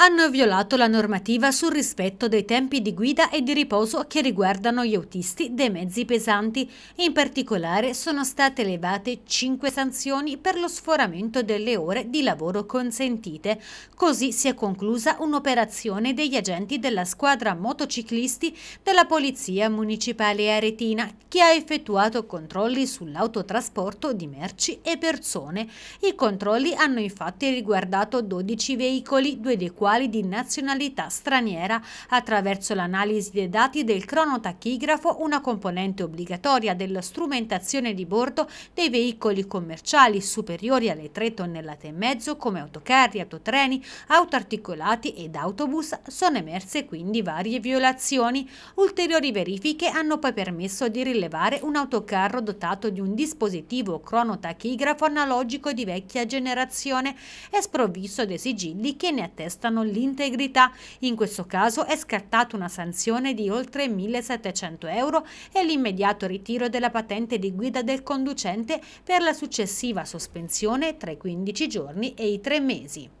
hanno violato la normativa sul rispetto dei tempi di guida e di riposo che riguardano gli autisti dei mezzi pesanti. In particolare sono state elevate 5 sanzioni per lo sforamento delle ore di lavoro consentite. Così si è conclusa un'operazione degli agenti della squadra motociclisti della Polizia Municipale Aretina che ha effettuato controlli sull'autotrasporto di merci e persone. I controlli hanno infatti riguardato 12 veicoli, due dei quali eventuali di nazionalità straniera attraverso l'analisi dei dati del cronotachigrafo, una componente obbligatoria della strumentazione di bordo dei veicoli commerciali superiori alle 3 tonnellate e mezzo come autocarri, autotreni, autoarticolati ed autobus sono emerse quindi varie violazioni. Ulteriori verifiche hanno poi permesso di rilevare un autocarro dotato di un dispositivo cronotachigrafo analogico di vecchia generazione e sprovvisto dei sigilli che ne attestano violano l'integrità. In questo caso è scattata una sanzione di oltre 1.700 euro e l'immediato ritiro della patente di guida del conducente per la successiva sospensione tra i 15 giorni e i 3 mesi.